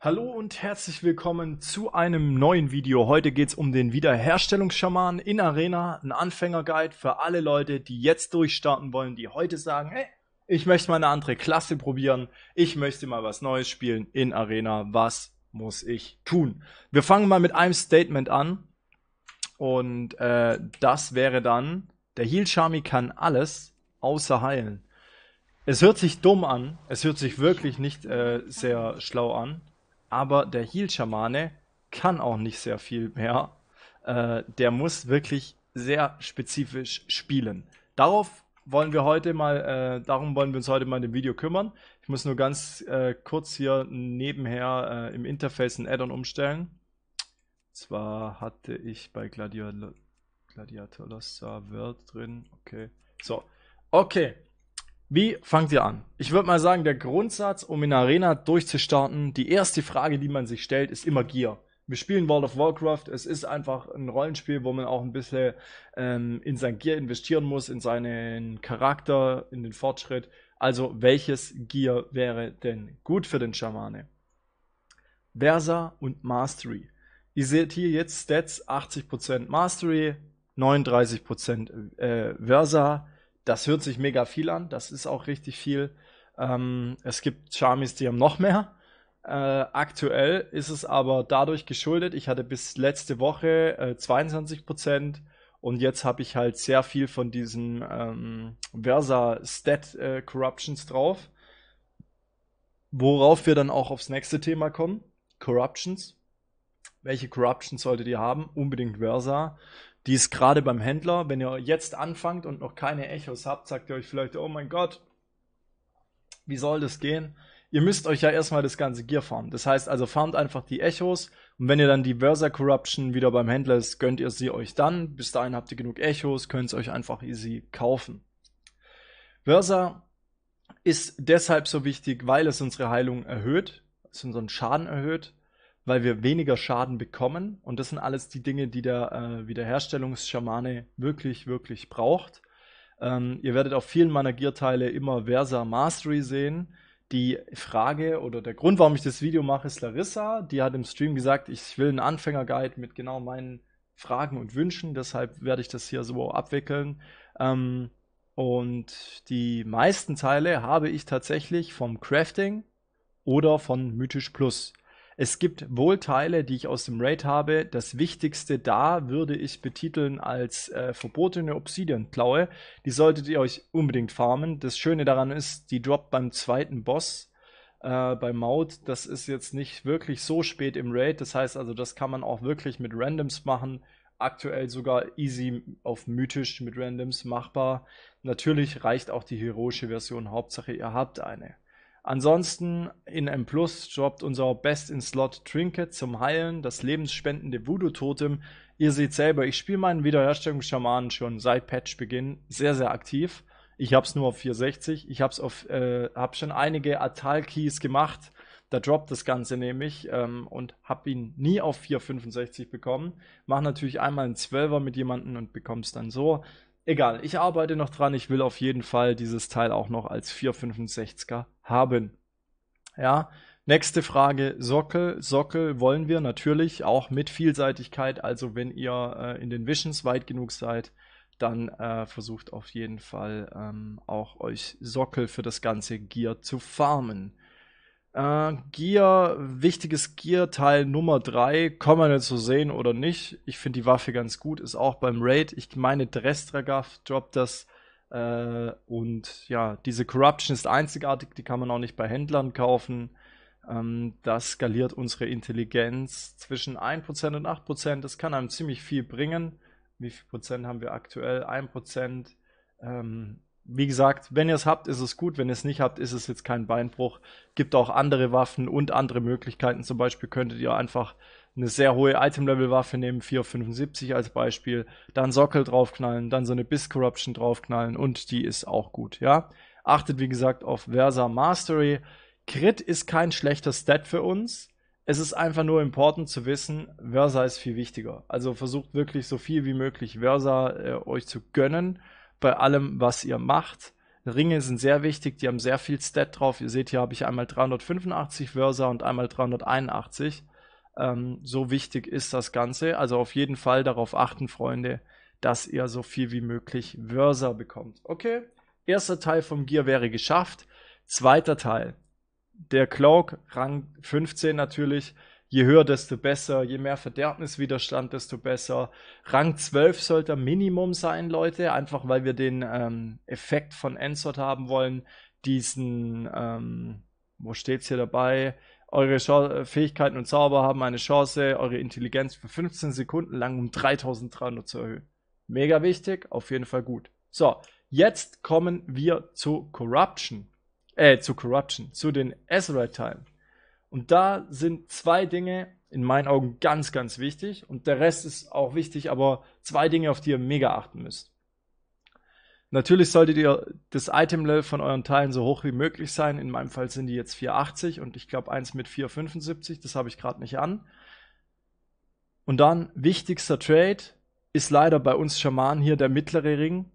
Hallo und herzlich willkommen zu einem neuen Video. Heute geht es um den Wiederherstellungsschaman in Arena, ein Anfängerguide für alle Leute, die jetzt durchstarten wollen, die heute sagen, hey, ich möchte mal eine andere Klasse probieren, ich möchte mal was Neues spielen in Arena, was muss ich tun? Wir fangen mal mit einem Statement an und äh, das wäre dann, der Heal Shami kann alles außer heilen. Es hört sich dumm an, es hört sich wirklich nicht äh, sehr schlau an, aber der Heal-Schamane kann auch nicht sehr viel mehr. Äh, der muss wirklich sehr spezifisch spielen. Darauf wollen wir heute mal, äh, darum wollen wir uns heute mal in dem Video kümmern. Ich muss nur ganz äh, kurz hier nebenher äh, im Interface ein Addon umstellen. Und zwar hatte ich bei Gladiol Gladiator Gladiatolossa Word drin. Okay. So. Okay. Wie fangt ihr an? Ich würde mal sagen, der Grundsatz, um in Arena durchzustarten, die erste Frage, die man sich stellt, ist immer Gier. Wir spielen World of Warcraft, es ist einfach ein Rollenspiel, wo man auch ein bisschen ähm, in sein Gear investieren muss, in seinen Charakter, in den Fortschritt. Also welches Gear wäre denn gut für den Schamane? Versa und Mastery. Ihr seht hier jetzt Stats 80% Mastery, 39% äh, Versa, das hört sich mega viel an, das ist auch richtig viel. Ähm, es gibt Charmies, die haben noch mehr. Äh, aktuell ist es aber dadurch geschuldet, ich hatte bis letzte Woche äh, 22% und jetzt habe ich halt sehr viel von diesen ähm, Versa-Stat-Corruptions äh, drauf. Worauf wir dann auch aufs nächste Thema kommen: Corruptions. Welche Corruptions solltet ihr haben? Unbedingt Versa die ist gerade beim Händler. Wenn ihr jetzt anfangt und noch keine Echos habt, sagt ihr euch vielleicht, oh mein Gott, wie soll das gehen? Ihr müsst euch ja erstmal das ganze Gear farmen. Das heißt also, farmt einfach die Echos und wenn ihr dann die Versa Corruption wieder beim Händler ist, gönnt ihr sie euch dann. Bis dahin habt ihr genug Echos, könnt es euch einfach easy kaufen. Versa ist deshalb so wichtig, weil es unsere Heilung erhöht, es unseren Schaden erhöht weil wir weniger Schaden bekommen. Und das sind alles die Dinge, die der äh, Wiederherstellungsschamane wirklich, wirklich braucht. Ähm, ihr werdet auf vielen meiner Gear-Teile immer Versa Mastery sehen. Die Frage oder der Grund, warum ich das Video mache, ist Larissa. Die hat im Stream gesagt, ich will einen Anfänger-Guide mit genau meinen Fragen und Wünschen. Deshalb werde ich das hier so abwickeln. Ähm, und die meisten Teile habe ich tatsächlich vom Crafting oder von Mythisch Plus. Es gibt wohl Teile, die ich aus dem Raid habe. Das Wichtigste da würde ich betiteln als äh, verbotene Obsidian-Klaue. Die solltet ihr euch unbedingt farmen. Das Schöne daran ist, die droppt beim zweiten Boss. Äh, bei Maut, das ist jetzt nicht wirklich so spät im Raid, das heißt also, das kann man auch wirklich mit Randoms machen aktuell sogar easy auf mythisch mit Randoms machbar. Natürlich reicht auch die heroische Version, Hauptsache ihr habt eine. Ansonsten in M Plus droppt unser Best in Slot Trinket zum Heilen, das lebensspendende Voodoo-Totem. Ihr seht selber, ich spiele meinen Wiederherstellungsschaman schon seit Patchbeginn sehr, sehr aktiv. Ich habe es nur auf 460. Ich habe es auf, äh, habe schon einige Atal-Keys gemacht. Da droppt das Ganze nämlich ähm, und habe ihn nie auf 465 bekommen. Mach natürlich einmal einen 12er mit jemandem und bekommst dann so. Egal, ich arbeite noch dran. Ich will auf jeden Fall dieses Teil auch noch als 465er haben. Ja, nächste Frage: Sockel. Sockel wollen wir natürlich auch mit Vielseitigkeit. Also, wenn ihr äh, in den Visions weit genug seid, dann äh, versucht auf jeden Fall ähm, auch euch Sockel für das ganze Gear zu farmen. Äh, Gear, wichtiges Gear-Teil Nummer 3, kann man jetzt so sehen oder nicht. Ich finde die Waffe ganz gut, ist auch beim Raid. Ich meine, Drestragav droppt das. Äh, und ja, diese Corruption ist einzigartig, die kann man auch nicht bei Händlern kaufen. Ähm, das skaliert unsere Intelligenz zwischen 1% und 8%. Das kann einem ziemlich viel bringen. Wie viel Prozent haben wir aktuell? 1%. Ähm, wie gesagt, wenn ihr es habt, ist es gut. Wenn ihr es nicht habt, ist es jetzt kein Beinbruch. Gibt auch andere Waffen und andere Möglichkeiten. Zum Beispiel könntet ihr einfach eine sehr hohe Item-Level-Waffe nehmen, 475 als Beispiel, dann Sockel draufknallen, dann so eine biss corruption draufknallen und die ist auch gut, ja. Achtet, wie gesagt, auf Versa Mastery. Crit ist kein schlechter Stat für uns. Es ist einfach nur important zu wissen, Versa ist viel wichtiger. Also versucht wirklich so viel wie möglich Versa äh, euch zu gönnen bei allem, was ihr macht. Ringe sind sehr wichtig, die haben sehr viel Stat drauf. Ihr seht, hier habe ich einmal 385 Versa und einmal 381. Ähm, so wichtig ist das Ganze. Also auf jeden Fall darauf achten, Freunde, dass ihr so viel wie möglich Versa bekommt. Okay, erster Teil vom Gear wäre geschafft. Zweiter Teil. Der Cloak, Rang 15 natürlich, Je höher, desto besser. Je mehr Verderbniswiderstand, desto besser. Rang 12 sollte Minimum sein, Leute. Einfach weil wir den ähm, Effekt von Ensort haben wollen. Diesen, ähm, wo steht's hier dabei? Eure Scha äh, Fähigkeiten und Zauber haben eine Chance, eure Intelligenz für 15 Sekunden lang um 3300 zu erhöhen. Mega wichtig, auf jeden Fall gut. So, jetzt kommen wir zu Corruption. Äh, zu Corruption, zu den Azerite Time. Und da sind zwei Dinge in meinen Augen ganz, ganz wichtig. Und der Rest ist auch wichtig, aber zwei Dinge, auf die ihr mega achten müsst. Natürlich solltet ihr das Item-Level von euren Teilen so hoch wie möglich sein. In meinem Fall sind die jetzt 480 und ich glaube eins mit 475. Das habe ich gerade nicht an. Und dann wichtigster Trade ist leider bei uns Schamanen hier der mittlere Ring.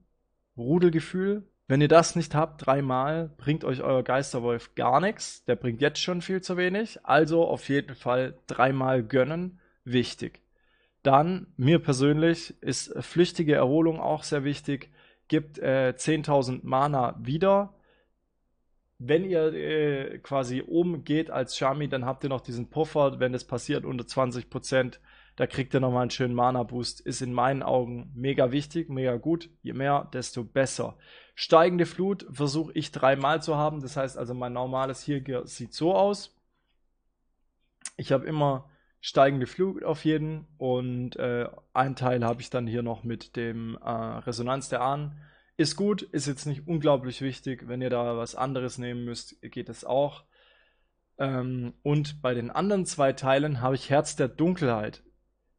Rudelgefühl, wenn ihr das nicht habt, dreimal, bringt euch euer Geisterwolf gar nichts. Der bringt jetzt schon viel zu wenig. Also auf jeden Fall dreimal gönnen, wichtig. Dann, mir persönlich, ist flüchtige Erholung auch sehr wichtig. Gibt äh, 10.000 Mana wieder. Wenn ihr äh, quasi oben geht als Shami, dann habt ihr noch diesen Puffer, wenn es passiert, unter 20%. Prozent da kriegt ihr nochmal einen schönen Mana-Boost. Ist in meinen Augen mega wichtig, mega gut. Je mehr, desto besser. Steigende Flut versuche ich dreimal zu haben. Das heißt also, mein normales hier sieht so aus. Ich habe immer steigende Flut auf jeden und äh, einen Teil habe ich dann hier noch mit dem äh, Resonanz der Ahnen. Ist gut, ist jetzt nicht unglaublich wichtig. Wenn ihr da was anderes nehmen müsst, geht es auch. Ähm, und bei den anderen zwei Teilen habe ich Herz der Dunkelheit.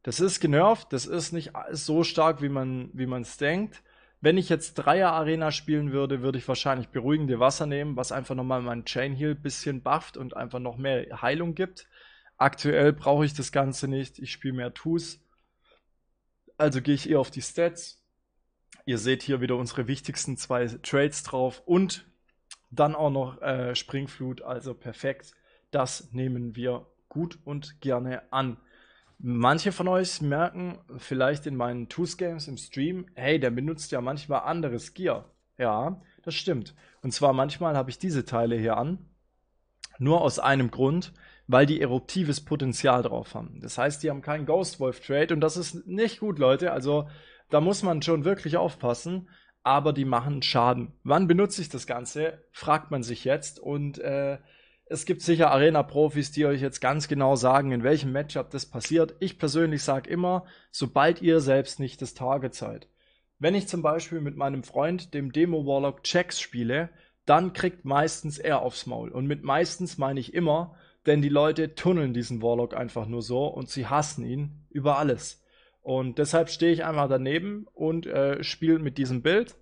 Das ist genervt, das ist nicht so stark, wie man wie es denkt. Wenn ich jetzt Dreier Arena spielen würde, würde ich wahrscheinlich beruhigende Wasser nehmen, was einfach nochmal meinen Chain Heal bisschen bufft und einfach noch mehr Heilung gibt. Aktuell brauche ich das Ganze nicht. Ich spiele mehr Tus. Also gehe ich eher auf die Stats. Ihr seht hier wieder unsere wichtigsten zwei Trades drauf und dann auch noch äh, Springflut, also perfekt. Das nehmen wir gut und gerne an. Manche von euch merken vielleicht in meinen Tools Games im Stream, hey, der benutzt ja manchmal anderes Gear. Ja, das stimmt. Und zwar manchmal habe ich diese Teile hier an, nur aus einem Grund, weil die eruptives Potenzial drauf haben. Das heißt, die haben keinen Ghost Wolf Trade und das ist nicht gut, Leute. Also da muss man schon wirklich aufpassen, aber die machen Schaden. Wann benutze ich das Ganze? Fragt man sich jetzt und äh, es gibt sicher Arena-Profis, die euch jetzt ganz genau sagen, in welchem Matchup das passiert. Ich persönlich sage immer, sobald ihr selbst nicht das Target seid. Wenn ich zum Beispiel mit meinem Freund, dem Demo-Warlock Jax, spiele, dann kriegt meistens er aufs Maul. Und mit meistens meine ich immer, denn die Leute tunneln diesen Warlock einfach nur so und sie hassen ihn über alles. Und deshalb stehe ich einfach daneben und äh, spiele mit diesem Bild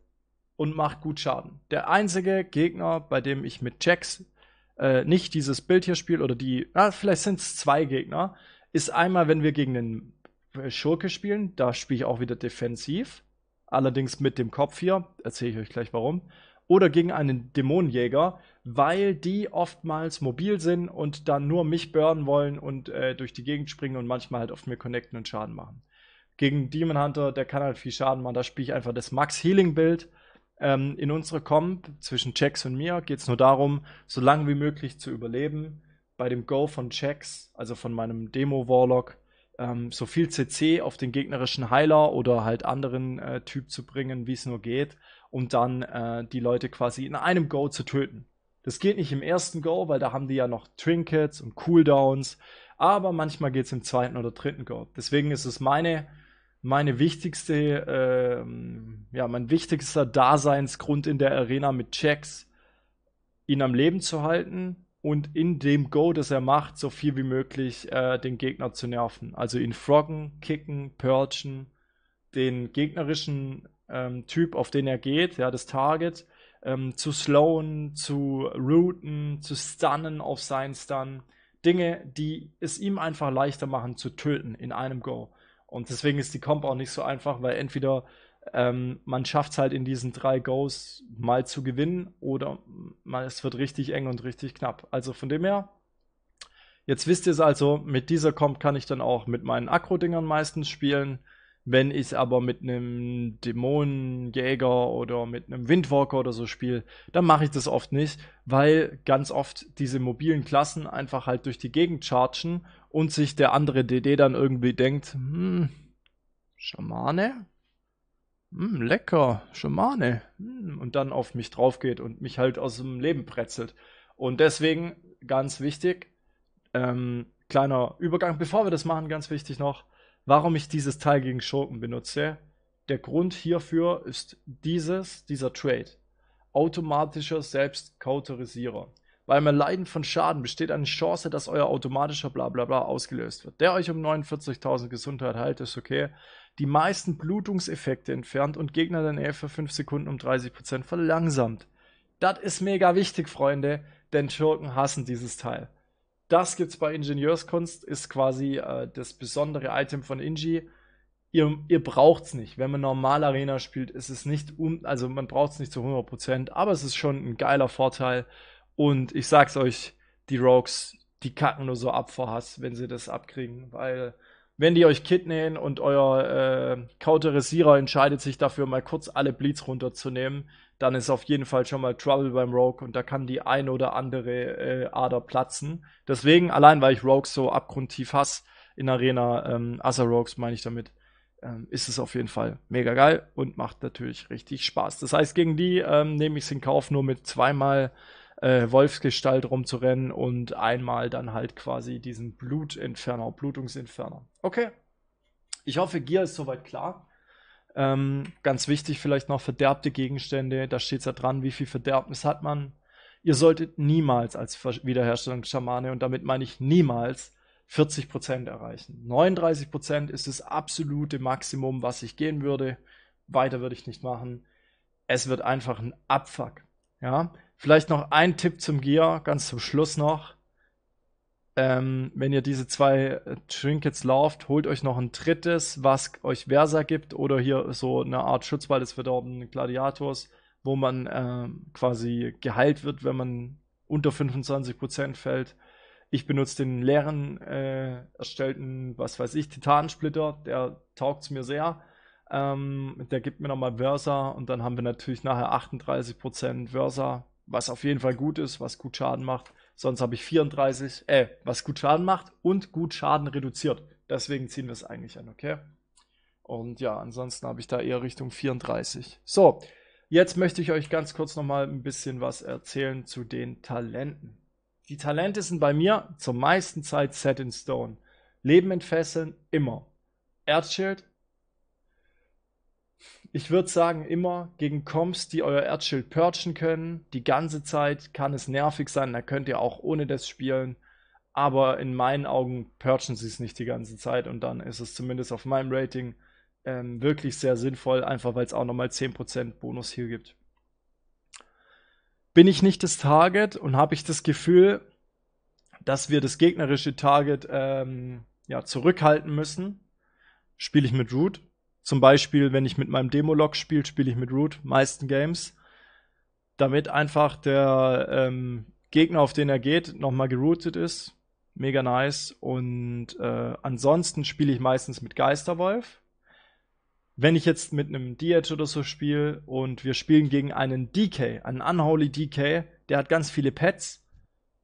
und mache gut Schaden. Der einzige Gegner, bei dem ich mit Jax äh, nicht dieses Bild hier spielt oder die, na, ah, vielleicht sind es zwei Gegner, ist einmal, wenn wir gegen den äh, Schurke spielen, da spiele ich auch wieder defensiv, allerdings mit dem Kopf hier, erzähle ich euch gleich warum, oder gegen einen Dämonenjäger, weil die oftmals mobil sind und dann nur mich burnen wollen und äh, durch die Gegend springen und manchmal halt auf mir connecten und Schaden machen. Gegen Demon Hunter, der kann halt viel Schaden machen, da spiele ich einfach das Max Healing Bild ähm, in unserer Comp zwischen Jax und mir geht es nur darum, so lange wie möglich zu überleben. Bei dem Go von Jax, also von meinem Demo-Warlock, ähm, so viel CC auf den gegnerischen Heiler oder halt anderen äh, Typ zu bringen, wie es nur geht, um dann äh, die Leute quasi in einem Go zu töten. Das geht nicht im ersten Go, weil da haben die ja noch Trinkets und Cooldowns, aber manchmal geht es im zweiten oder dritten Go. Deswegen ist es meine meine wichtigste, äh, ja, mein wichtigster Daseinsgrund in der Arena mit Checks, ihn am Leben zu halten und in dem Go, das er macht, so viel wie möglich äh, den Gegner zu nerven. Also ihn froggen, kicken, purgen, den gegnerischen ähm, Typ, auf den er geht, ja, das Target, ähm, zu slowen, zu routen, zu stunnen auf seinen Stun. Dinge, die es ihm einfach leichter machen zu töten in einem Go. Und deswegen ist die Comp auch nicht so einfach, weil entweder ähm, man schafft es halt in diesen drei Goes mal zu gewinnen oder man, es wird richtig eng und richtig knapp. Also von dem her, jetzt wisst ihr es also, mit dieser Comp kann ich dann auch mit meinen Akro-Dingern meistens spielen. Wenn ich aber mit einem Dämonenjäger oder mit einem Windwalker oder so spiele, dann mache ich das oft nicht, weil ganz oft diese mobilen Klassen einfach halt durch die Gegend chargen und sich der andere DD dann irgendwie denkt, hm, Schamane? Hm, lecker, Schamane. Hm, und dann auf mich drauf geht und mich halt aus dem Leben pretzelt. Und deswegen, ganz wichtig, ähm, kleiner Übergang, bevor wir das machen, ganz wichtig noch, warum ich dieses Teil gegen Schurken benutze. Der Grund hierfür ist dieses, dieser Trade. Automatischer Selbstcauterisierer. Bei einem Erleiden von Schaden besteht eine Chance, dass euer automatischer Blablabla ausgelöst wird. Der euch um 49.000 Gesundheit heilt, ist okay. Die meisten Blutungseffekte entfernt und Gegner der Nähe für 5 Sekunden um 30% verlangsamt. Das ist mega wichtig, Freunde, denn Schurken hassen dieses Teil das gibt es bei Ingenieurskunst, ist quasi äh, das besondere Item von Ingi. Ihr, ihr es nicht. Wenn man normal Arena spielt, ist es nicht, um, also man braucht es nicht zu 100%, aber es ist schon ein geiler Vorteil. Und ich sag's euch, die Rogues, die kacken nur so ab vor Hass, wenn sie das abkriegen, weil wenn die euch kidnähen und euer äh, Counterisierer entscheidet sich dafür, mal kurz alle Bleeds runterzunehmen, dann ist auf jeden Fall schon mal Trouble beim Rogue und da kann die ein oder andere äh, Ader platzen. Deswegen, allein weil ich Rogues so abgrundtief hasse in Arena, ähm, Asa Rogues meine ich damit, ähm, ist es auf jeden Fall mega geil und macht natürlich richtig Spaß. Das heißt, gegen die ähm, nehme ich es in Kauf, nur mit zweimal äh, Wolfsgestalt rumzurennen und einmal dann halt quasi diesen Blutentferner, Blutungsentferner. Okay. Ich hoffe, Gier ist soweit klar. Ähm, ganz wichtig vielleicht noch verderbte Gegenstände, da steht es ja dran, wie viel Verderbnis hat man. Ihr solltet niemals als Wiederherstellungsschamane, und damit meine ich niemals, 40% erreichen. 39% ist das absolute Maximum, was ich gehen würde. Weiter würde ich nicht machen. Es wird einfach ein Abfuck. Ja? Vielleicht noch ein Tipp zum Gear, ganz zum Schluss noch. Ähm, wenn ihr diese zwei äh, Trinkets lauft, holt euch noch ein drittes, was euch Versa gibt oder hier so eine Art Schutzball des verdorbenen Gladiators, wo man äh, quasi geheilt wird, wenn man unter 25% fällt. Ich benutze den leeren äh, erstellten, was weiß ich, Titansplitter, der taugt mir sehr. Ähm, der gibt mir nochmal Versa und dann haben wir natürlich nachher 38% Versa, was auf jeden Fall gut ist, was gut Schaden macht. Sonst habe ich 34, äh, was gut Schaden macht und gut Schaden reduziert. Deswegen ziehen wir es eigentlich an, okay? Und ja, ansonsten habe ich da eher Richtung 34. So, jetzt möchte ich euch ganz kurz nochmal ein bisschen was erzählen zu den Talenten. Die Talente sind bei mir zur meisten Zeit set in stone. Leben entfesseln immer. Erdschild, ich würde sagen, immer gegen Comps, die euer Erdschild purchen können. Die ganze Zeit kann es nervig sein, da könnt ihr auch ohne das spielen. Aber in meinen Augen purchen sie es nicht die ganze Zeit und dann ist es zumindest auf meinem Rating ähm, wirklich sehr sinnvoll, einfach weil es auch nochmal 10% Bonus hier gibt. Bin ich nicht das Target und habe ich das Gefühl, dass wir das gegnerische Target ähm, ja, zurückhalten müssen, spiele ich mit Root. Zum Beispiel, wenn ich mit meinem Demo-Log spiele, spiele ich mit Root, meisten Games, damit einfach der ähm, Gegner, auf den er geht, nochmal geroutet ist. Mega nice. Und äh, ansonsten spiele ich meistens mit Geisterwolf. Wenn ich jetzt mit einem DH oder so spiele und wir spielen gegen einen DK, einen Unholy DK, der hat ganz viele Pets.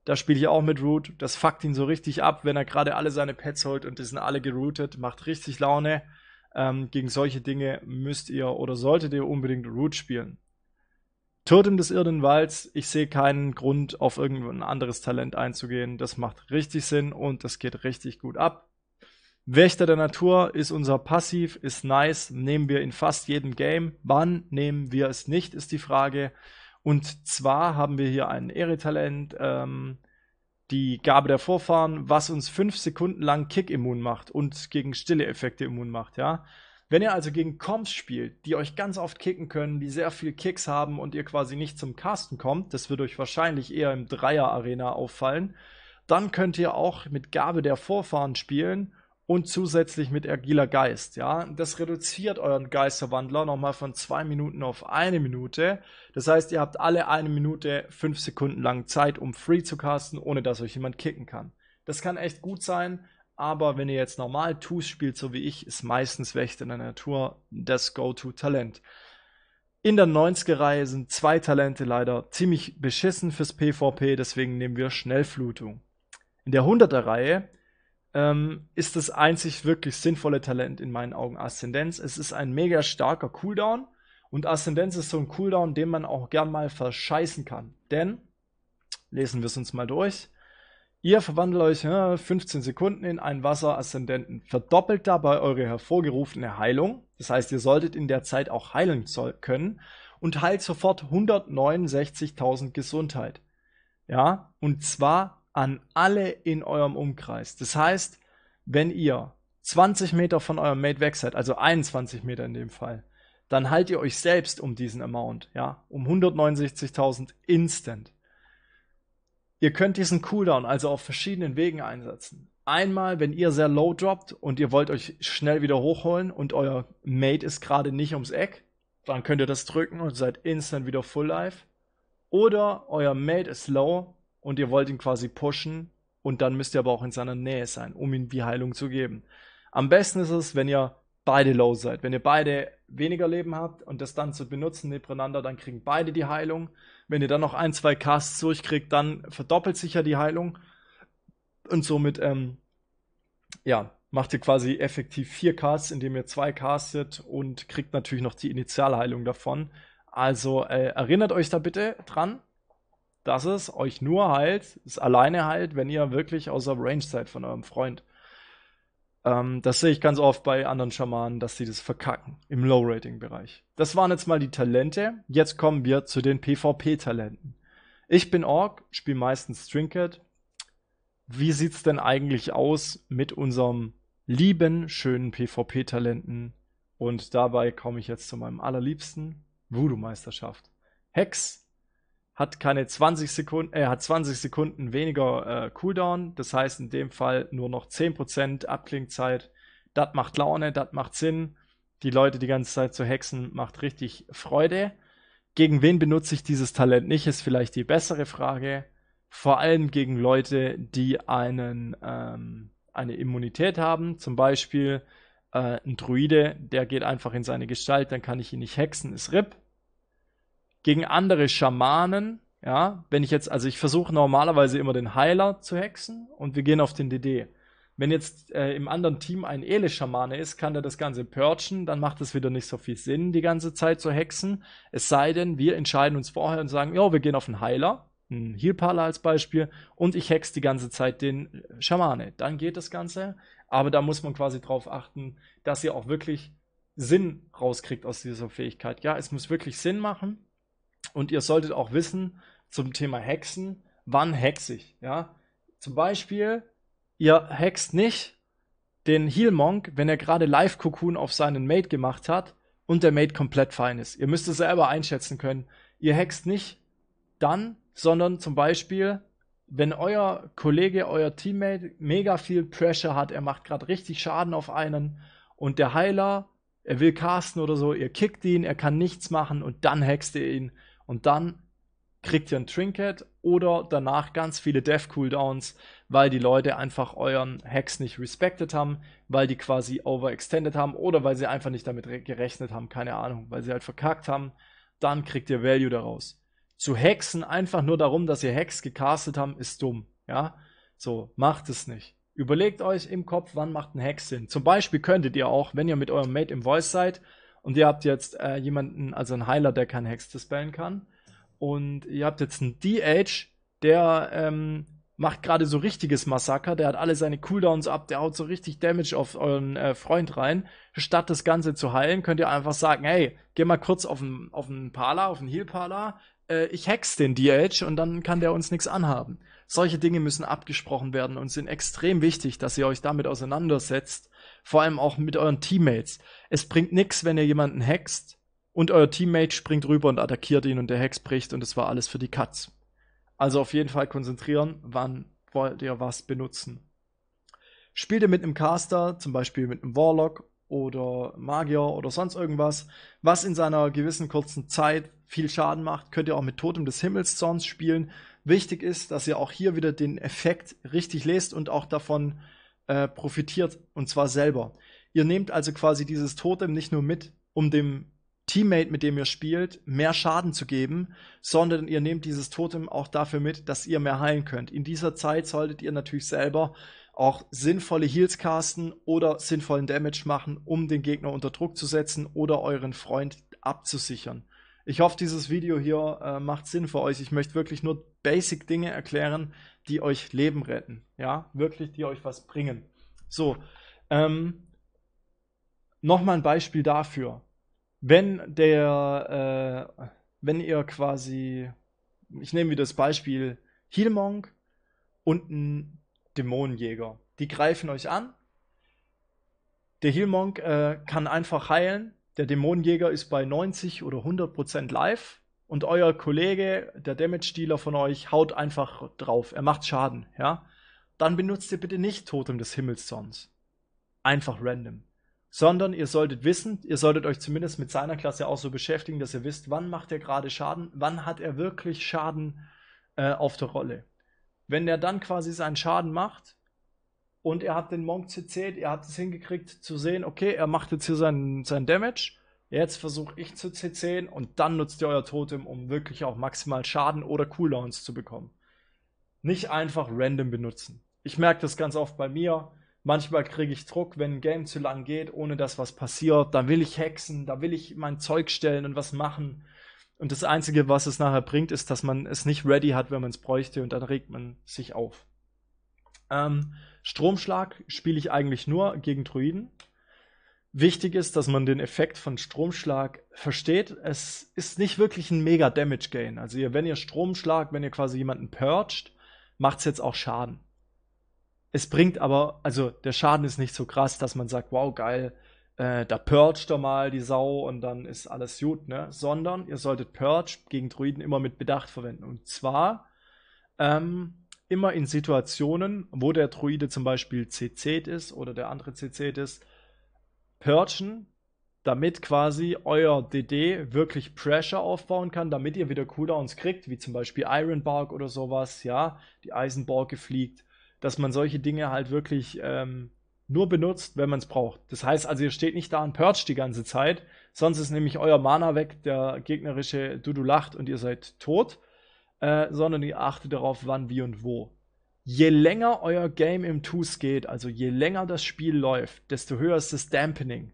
Da spiele ich auch mit Root. Das fuckt ihn so richtig ab, wenn er gerade alle seine Pets holt und die sind alle geroutet. Macht richtig Laune. Ähm, gegen solche Dinge müsst ihr oder solltet ihr unbedingt Root spielen. Totem des Irdenwalds, ich sehe keinen Grund, auf irgendein anderes Talent einzugehen. Das macht richtig Sinn und das geht richtig gut ab. Wächter der Natur ist unser Passiv, ist nice, nehmen wir in fast jedem Game. Wann nehmen wir es nicht, ist die Frage. Und zwar haben wir hier ein Ehre-Talent, ähm, die Gabe der Vorfahren, was uns fünf Sekunden lang Kick immun macht und gegen stille Effekte immun macht, ja. Wenn ihr also gegen Comps spielt, die euch ganz oft kicken können, die sehr viel Kicks haben und ihr quasi nicht zum Casten kommt, das wird euch wahrscheinlich eher im Dreier-Arena auffallen, dann könnt ihr auch mit Gabe der Vorfahren spielen und zusätzlich mit agiler Geist. Ja, das reduziert euren Geisterwandler nochmal von zwei Minuten auf eine Minute. Das heißt, ihr habt alle eine Minute fünf Sekunden lang Zeit, um free zu casten, ohne dass euch jemand kicken kann. Das kann echt gut sein, aber wenn ihr jetzt normal Tus spielt, so wie ich, ist meistens Wächter in der Natur das Go-To-Talent. In der 90er-Reihe sind zwei Talente leider ziemlich beschissen fürs PvP, deswegen nehmen wir Schnellflutung. In der 100er-Reihe ähm, ist das einzig wirklich sinnvolle Talent in meinen Augen Aszendenz. Es ist ein mega starker Cooldown und Aszendenz ist so ein Cooldown, den man auch gern mal verscheißen kann. Denn, lesen wir es uns mal durch, ihr verwandelt euch ja, 15 Sekunden in einen wasser Wasseraszendenten, verdoppelt dabei eure hervorgerufene Heilung. Das heißt, ihr solltet in der Zeit auch heilen können und heilt sofort 169.000 Gesundheit. Ja, und zwar an alle in eurem Umkreis. Das heißt, wenn ihr 20 Meter von eurem Mate weg seid, also 21 Meter in dem Fall, dann haltet ihr euch selbst um diesen Amount, ja, um 169.000 instant. Ihr könnt diesen Cooldown also auf verschiedenen Wegen einsetzen. Einmal, wenn ihr sehr low droppt und ihr wollt euch schnell wieder hochholen und euer Mate ist gerade nicht ums Eck, dann könnt ihr das drücken und seid instant wieder full life. Oder euer Mate ist low und ihr wollt ihn quasi pushen und dann müsst ihr aber auch in seiner Nähe sein, um ihm die Heilung zu geben. Am besten ist es, wenn ihr beide low seid. Wenn ihr beide weniger Leben habt und das dann zu benutzen nebeneinander, dann kriegen beide die Heilung. Wenn ihr dann noch ein, zwei Casts durchkriegt, dann verdoppelt sich ja die Heilung. Und somit, ähm, ja, macht ihr quasi effektiv vier Casts, indem ihr zwei castet und kriegt natürlich noch die Initialheilung davon. Also äh, erinnert euch da bitte dran. Das ist euch nur halt, ist alleine halt, wenn ihr wirklich außer Range seid von eurem Freund. Ähm, das sehe ich ganz oft bei anderen Schamanen, dass sie das verkacken im Low-Rating-Bereich. Das waren jetzt mal die Talente. Jetzt kommen wir zu den PvP-Talenten. Ich bin Orc, spiele meistens Trinket. Wie sieht's denn eigentlich aus mit unserem lieben, schönen PvP-Talenten? Und dabei komme ich jetzt zu meinem allerliebsten Voodoo-Meisterschaft. Hex hat keine 20 Sekunden, er äh, hat 20 Sekunden weniger äh, Cooldown, das heißt in dem Fall nur noch 10% Abklingzeit. Das macht Laune, das macht Sinn. Die Leute die ganze Zeit zu hexen, macht richtig Freude. Gegen wen benutze ich dieses Talent nicht, ist vielleicht die bessere Frage. Vor allem gegen Leute, die einen, ähm, eine Immunität haben. Zum Beispiel äh, ein Druide, der geht einfach in seine Gestalt, dann kann ich ihn nicht hexen, ist RIP gegen andere Schamanen. Ja, wenn ich jetzt, also ich versuche normalerweise immer den Heiler zu hexen und wir gehen auf den DD. Wenn jetzt äh, im anderen Team ein Ele-Schamane ist, kann der das Ganze purchen, dann macht es wieder nicht so viel Sinn, die ganze Zeit zu hexen. Es sei denn, wir entscheiden uns vorher und sagen, ja, wir gehen auf den Heiler, einen Healparler als Beispiel, und ich hex die ganze Zeit den äh, Schamane. Dann geht das Ganze. Aber da muss man quasi drauf achten, dass ihr auch wirklich Sinn rauskriegt aus dieser Fähigkeit. Ja, es muss wirklich Sinn machen. Und ihr solltet auch wissen zum Thema Hexen, wann hexe ich. Ja? Zum Beispiel, ihr hext nicht den Heal Monk, wenn er gerade Live-Cocoon auf seinen Mate gemacht hat und der Mate komplett fein ist. Ihr müsst es selber einschätzen können. Ihr hext nicht dann, sondern zum Beispiel, wenn euer Kollege, euer Teammate mega viel Pressure hat, er macht gerade richtig Schaden auf einen und der Heiler, er will casten oder so, ihr kickt ihn, er kann nichts machen und dann hext ihr ihn. Und dann kriegt ihr ein Trinket oder danach ganz viele Death cooldowns weil die Leute einfach euren Hex nicht respected haben, weil die quasi overextended haben oder weil sie einfach nicht damit gerechnet haben, keine Ahnung, weil sie halt verkackt haben, dann kriegt ihr Value daraus. Zu hexen einfach nur darum, dass ihr Hex gecastet haben, ist dumm, ja? So, macht es nicht. Überlegt euch im Kopf, wann macht ein Hex Sinn. Zum Beispiel könntet ihr auch, wenn ihr mit eurem Mate im Voice seid, und ihr habt jetzt äh, jemanden, also einen Heiler, der kein Hex dispellen kann. Und ihr habt jetzt einen DH, der ähm, macht gerade so richtiges Massaker. Der hat alle seine Cooldowns ab, der haut so richtig Damage auf euren äh, Freund rein. Statt das Ganze zu heilen, könnt ihr einfach sagen, hey, geh mal kurz auf einen auf auf einen Heal-Pala. Äh, ich hex den DH und dann kann der uns nichts anhaben. Solche Dinge müssen abgesprochen werden und sind extrem wichtig, dass ihr euch damit auseinandersetzt vor allem auch mit euren Teammates. Es bringt nichts, wenn ihr jemanden hackst und euer Teammate springt rüber und attackiert ihn und der Hex bricht und es war alles für die Katz. Also auf jeden Fall konzentrieren, wann wollt ihr was benutzen. Spielt ihr mit einem Caster, zum Beispiel mit einem Warlock oder Magier oder sonst irgendwas, was in seiner gewissen kurzen Zeit viel Schaden macht, könnt ihr auch mit Totem des Himmelszorns spielen. Wichtig ist, dass ihr auch hier wieder den Effekt richtig lest und auch davon äh, profitiert und zwar selber. Ihr nehmt also quasi dieses Totem nicht nur mit, um dem Teammate, mit dem ihr spielt, mehr Schaden zu geben, sondern ihr nehmt dieses Totem auch dafür mit, dass ihr mehr heilen könnt. In dieser Zeit solltet ihr natürlich selber auch sinnvolle Heals casten oder sinnvollen Damage machen, um den Gegner unter Druck zu setzen oder euren Freund abzusichern. Ich hoffe, dieses Video hier äh, macht Sinn für euch. Ich möchte wirklich nur Basic Dinge erklären, die euch Leben retten, ja, wirklich, die euch was bringen. So, ähm, nochmal ein Beispiel dafür. Wenn der, äh, wenn ihr quasi, ich nehme wieder das Beispiel Healmonk und ein Dämonenjäger, die greifen euch an. Der Healmonk äh, kann einfach heilen, der Dämonenjäger ist bei 90 oder 100 Prozent live und euer Kollege, der Damage-Dealer von euch, haut einfach drauf. Er macht Schaden, ja? Dann benutzt ihr bitte nicht Totem des Himmelssons. Einfach random. Sondern ihr solltet wissen, ihr solltet euch zumindest mit seiner Klasse auch so beschäftigen, dass ihr wisst, wann macht er gerade Schaden, wann hat er wirklich Schaden äh, auf der Rolle. Wenn er dann quasi seinen Schaden macht und er hat den Monk CC, er hat es hingekriegt zu sehen, okay, er macht jetzt hier seinen, seinen Damage Jetzt versuche ich zu CCen und dann nutzt ihr euer Totem, um wirklich auch maximal Schaden oder Cooldowns zu bekommen. Nicht einfach random benutzen. Ich merke das ganz oft bei mir. Manchmal kriege ich Druck, wenn ein Game zu lang geht, ohne dass was passiert. Da will ich hexen, da will ich mein Zeug stellen und was machen. Und das Einzige, was es nachher bringt, ist, dass man es nicht ready hat, wenn man es bräuchte und dann regt man sich auf. Ähm, Stromschlag spiele ich eigentlich nur gegen Druiden. Wichtig ist, dass man den Effekt von Stromschlag versteht. Es ist nicht wirklich ein mega Damage Gain. Also ihr, wenn ihr Stromschlag, wenn ihr quasi jemanden purgt, macht es jetzt auch Schaden. Es bringt aber, also der Schaden ist nicht so krass, dass man sagt, wow, geil, äh, da purgt er mal die Sau und dann ist alles gut, ne? Sondern ihr solltet Purge gegen Druiden immer mit Bedacht verwenden. Und zwar ähm, immer in Situationen, wo der Druide zum Beispiel CC't ist oder der andere CC't ist, perchen, damit quasi euer DD wirklich Pressure aufbauen kann, damit ihr wieder Cooldowns kriegt, wie zum Beispiel Ironbark oder sowas, ja, die Eisenborke fliegt, dass man solche Dinge halt wirklich ähm, nur benutzt, wenn man es braucht. Das heißt also, ihr steht nicht da und percht die ganze Zeit, sonst ist nämlich euer Mana weg, der gegnerische Dudu lacht und ihr seid tot, äh, sondern ihr achtet darauf, wann, wie und wo je länger euer Game im Twos geht, also je länger das Spiel läuft, desto höher ist das Dampening.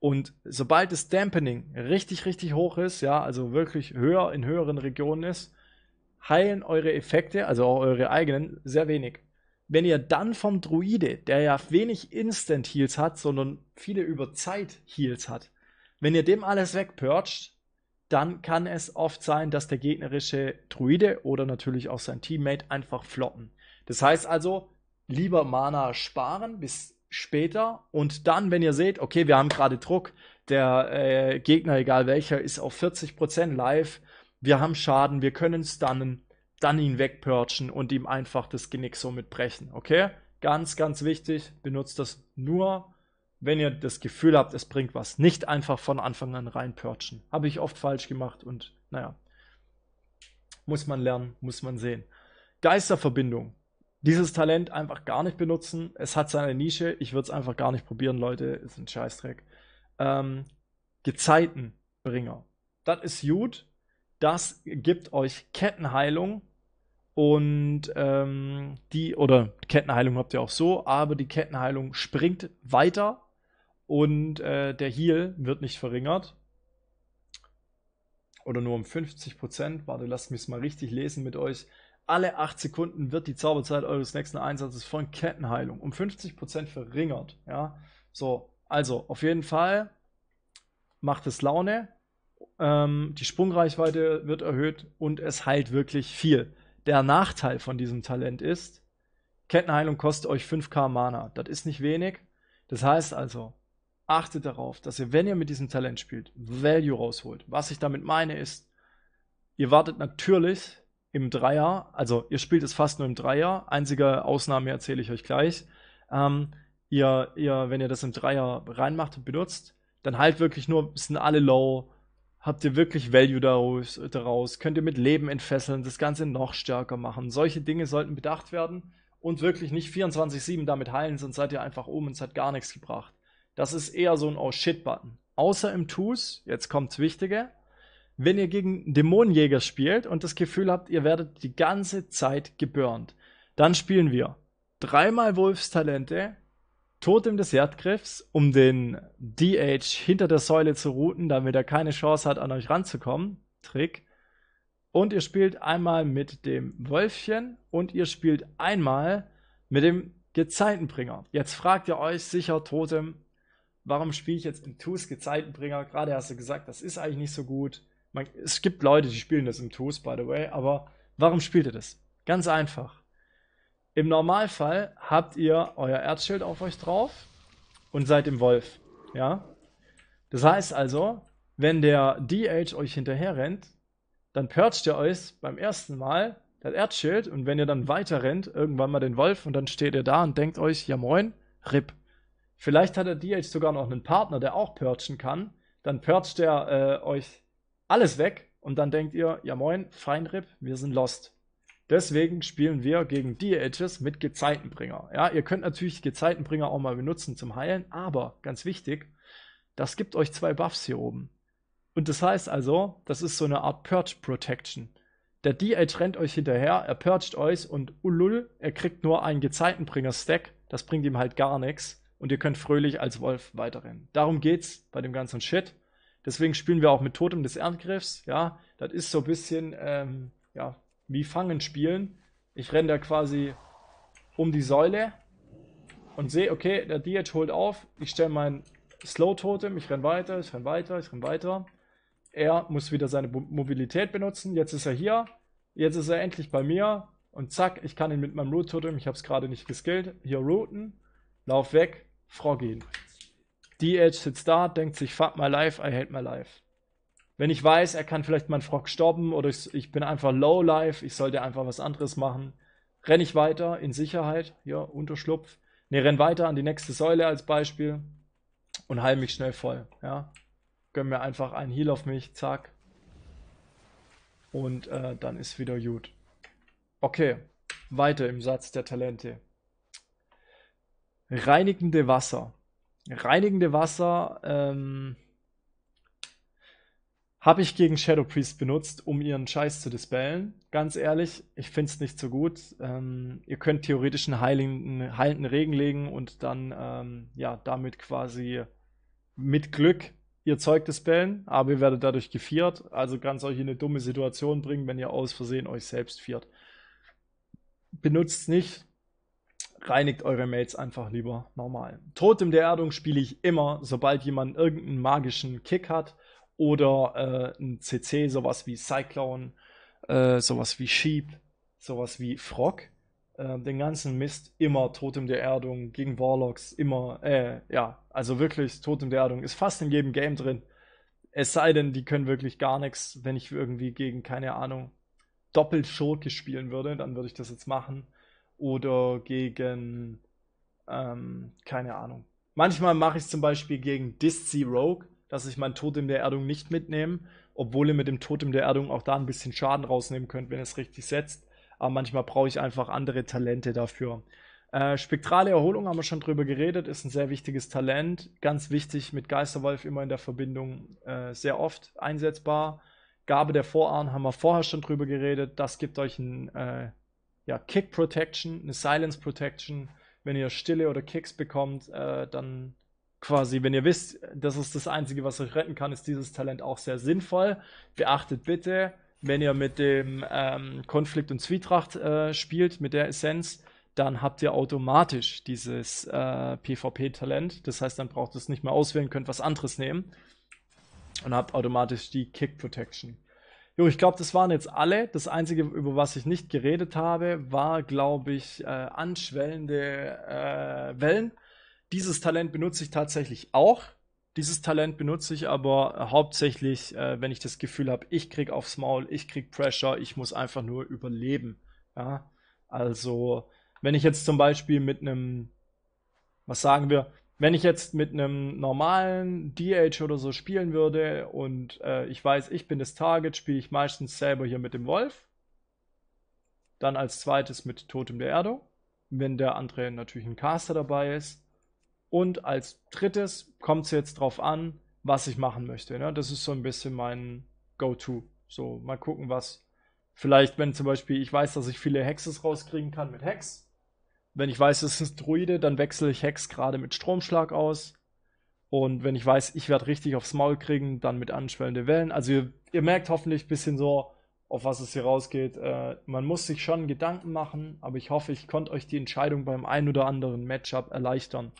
Und sobald das Dampening richtig, richtig hoch ist, ja, also wirklich höher in höheren Regionen ist, heilen eure Effekte, also auch eure eigenen, sehr wenig. Wenn ihr dann vom Druide, der ja wenig Instant Heals hat, sondern viele über Zeit Heals hat, wenn ihr dem alles wegpurcht, dann kann es oft sein, dass der gegnerische Druide oder natürlich auch sein Teammate einfach floppen. Das heißt also, lieber Mana sparen bis später und dann, wenn ihr seht, okay, wir haben gerade Druck, der äh, Gegner, egal welcher, ist auf 40% live, wir haben Schaden, wir können stunnen, dann ihn wegpurchen und ihm einfach das Genick somit brechen, okay? Ganz, ganz wichtig, benutzt das nur, wenn ihr das Gefühl habt, es bringt was. Nicht einfach von Anfang an reinpurchen. Habe ich oft falsch gemacht und naja, muss man lernen, muss man sehen. Geisterverbindung dieses Talent einfach gar nicht benutzen. Es hat seine Nische. Ich würde es einfach gar nicht probieren, Leute. Ist ein Scheißdreck. Ähm, Gezeitenbringer. Das ist gut. Das gibt euch Kettenheilung. Und ähm, die, oder Kettenheilung habt ihr auch so, aber die Kettenheilung springt weiter und äh, der Heal wird nicht verringert. Oder nur um 50%. Warte, lasst mich es mal richtig lesen mit euch. Alle 8 Sekunden wird die Zauberzeit eures nächsten Einsatzes von Kettenheilung um 50% verringert. Ja? So, also auf jeden Fall macht es Laune. Ähm, die Sprungreichweite wird erhöht und es heilt wirklich viel. Der Nachteil von diesem Talent ist, Kettenheilung kostet euch 5k Mana. Das ist nicht wenig. Das heißt also, achtet darauf, dass ihr, wenn ihr mit diesem Talent spielt, Value rausholt. Was ich damit meine ist, ihr wartet natürlich im Dreier, also ihr spielt es fast nur im Dreier, einzige Ausnahme erzähle ich euch gleich. Ähm, ihr, ihr, wenn ihr das im Dreier reinmacht und benutzt, dann halt wirklich nur, sind alle low, habt ihr wirklich Value daraus, daraus, könnt ihr mit Leben entfesseln, das Ganze noch stärker machen. Solche Dinge sollten bedacht werden und wirklich nicht 24-7 damit heilen, sonst seid ihr einfach oben um und es hat gar nichts gebracht. Das ist eher so ein Oh-Shit-Button. Außer im Tools, jetzt kommt's Wichtige, wenn ihr gegen Dämonenjäger spielt und das Gefühl habt, ihr werdet die ganze Zeit geburnt, dann spielen wir dreimal Wolfstalente, Totem des Erdgriffs, um den DH hinter der Säule zu routen, damit er keine Chance hat, an euch ranzukommen. Trick. Und ihr spielt einmal mit dem Wölfchen und ihr spielt einmal mit dem Gezeitenbringer. Jetzt fragt ihr euch sicher, Totem, warum spiele ich jetzt im Tus Gezeitenbringer? Gerade hast du gesagt, das ist eigentlich nicht so gut. Man, es gibt Leute, die spielen das im Toast, by the way, aber warum spielt ihr das? Ganz einfach. Im Normalfall habt ihr euer Erzschild auf euch drauf und seid im Wolf. Ja? Das heißt also, wenn der DH euch hinterher rennt, dann percht ihr euch beim ersten Mal das Erzschild und wenn ihr dann weiter rennt, irgendwann mal den Wolf und dann steht ihr da und denkt euch, ja moin, RIP. Vielleicht hat der DH sogar noch einen Partner, der auch perchen kann. Dann percht er äh, euch alles weg und dann denkt ihr, ja moin, Feinripp, wir sind lost. Deswegen spielen wir gegen die Edges mit Gezeitenbringer. Ja, ihr könnt natürlich Gezeitenbringer auch mal benutzen zum Heilen, aber ganz wichtig, das gibt euch zwei Buffs hier oben. Und das heißt also, das ist so eine Art Purge Protection. Der DH rennt euch hinterher, er purgt euch und ulul, er kriegt nur einen Gezeitenbringer-Stack. Das bringt ihm halt gar nichts. Und ihr könnt fröhlich als Wolf weiterrennen. Darum geht's bei dem ganzen Shit. Deswegen spielen wir auch mit Totem des Erdgriffs. Ja, das ist so ein bisschen ähm, ja, wie Fangen spielen. Ich renne da quasi um die Säule und sehe, okay, der DH holt auf. Ich stelle mein Slow-Totem, ich renne weiter, ich renne weiter, ich renne weiter. Er muss wieder seine Mobilität benutzen. Jetzt ist er hier. Jetzt ist er endlich bei mir. Und zack, ich kann ihn mit meinem Root-Totem, ich habe es gerade nicht geskillt, hier routen. Lauf weg, Frog ihn. D-Edge sitzt da, denkt sich, fuck my life, I hate my life. Wenn ich weiß, er kann vielleicht meinen Frog stoppen oder ich, ich bin einfach low life, ich sollte einfach was anderes machen, renne ich weiter in Sicherheit, ja, Unterschlupf. Ne, renn weiter an die nächste Säule als Beispiel und heil mich schnell voll, ja. Gönn mir einfach einen Heal auf mich, zack. Und äh, dann ist wieder gut. Okay, weiter im Satz der Talente. Reinigende Wasser. Reinigende Wasser ähm, habe ich gegen Shadow Priest benutzt, um ihren Scheiß zu dispellen. Ganz ehrlich, ich finde es nicht so gut. Ähm, ihr könnt theoretisch einen heiligen, heilenden Regen legen und dann ähm, ja damit quasi mit Glück ihr Zeug dispellen, aber ihr werdet dadurch gefiert. Also kann es euch in eine dumme Situation bringen, wenn ihr aus Versehen euch selbst viert. Benutzt es nicht, reinigt eure Mails einfach lieber normal. Totem der Erdung spiele ich immer, sobald jemand irgendeinen magischen Kick hat oder äh, ein CC, sowas wie Cyclone, äh, sowas wie Sheep, sowas wie Frog. Äh, den ganzen Mist immer Totem der Erdung gegen Warlocks, immer, äh, ja, also wirklich Totem der Erdung ist fast in jedem Game drin. Es sei denn, die können wirklich gar nichts, wenn ich irgendwie gegen, keine Ahnung, doppelt Schurke spielen würde, dann würde ich das jetzt machen oder gegen, ähm, keine Ahnung. Manchmal mache ich es zum Beispiel gegen Disc Rogue, dass ich mein Totem der Erdung nicht mitnehme, obwohl ihr mit dem Totem der Erdung auch da ein bisschen Schaden rausnehmen könnt, wenn ihr es richtig setzt. Aber manchmal brauche ich einfach andere Talente dafür. Äh, spektrale Erholung haben wir schon drüber geredet, ist ein sehr wichtiges Talent. Ganz wichtig mit Geisterwolf immer in der Verbindung äh, sehr oft einsetzbar. Gabe der Vorahnen haben wir vorher schon drüber geredet. Das gibt euch ein äh, ja, Kick Protection, eine Silence Protection. Wenn ihr Stille oder Kicks bekommt, äh, dann quasi, wenn ihr wisst, das ist das Einzige, was euch retten kann, ist dieses Talent auch sehr sinnvoll. Beachtet bitte, wenn ihr mit dem ähm, Konflikt und Zwietracht äh, spielt, mit der Essenz, dann habt ihr automatisch dieses äh, PvP-Talent. Das heißt, dann braucht ihr es nicht mehr auswählen, könnt was anderes nehmen und habt automatisch die Kick Protection. Jo, ich glaube, das waren jetzt alle. Das Einzige, über was ich nicht geredet habe, war, glaube ich, äh, anschwellende äh, Wellen. Dieses Talent benutze ich tatsächlich auch. Dieses Talent benutze ich aber hauptsächlich, äh, wenn ich das Gefühl habe, ich krieg aufs Maul, ich krieg Pressure, ich muss einfach nur überleben. Ja? Also, wenn ich jetzt zum Beispiel mit einem, was sagen wir, wenn ich jetzt mit einem normalen DH oder so spielen würde und äh, ich weiß, ich bin das Target, spiele ich meistens selber hier mit dem Wolf. Dann als zweites mit Totem der Erde, wenn der andere natürlich ein Caster dabei ist. Und als drittes kommt es jetzt drauf an, was ich machen möchte. Ne? Das ist so ein bisschen mein Go-To. So, mal gucken, was. Vielleicht, wenn zum Beispiel ich weiß, dass ich viele Hexes rauskriegen kann mit Hex, wenn ich weiß, es ist ein Druide, dann wechsle ich Hex gerade mit Stromschlag aus. Und wenn ich weiß, ich werde richtig aufs Maul kriegen, dann mit anschwellende Wellen. Also ihr, ihr, merkt hoffentlich ein bisschen so, auf was es hier rausgeht. Äh, man muss sich schon Gedanken machen, aber ich hoffe, ich konnte euch die Entscheidung beim ein oder anderen Matchup erleichtern.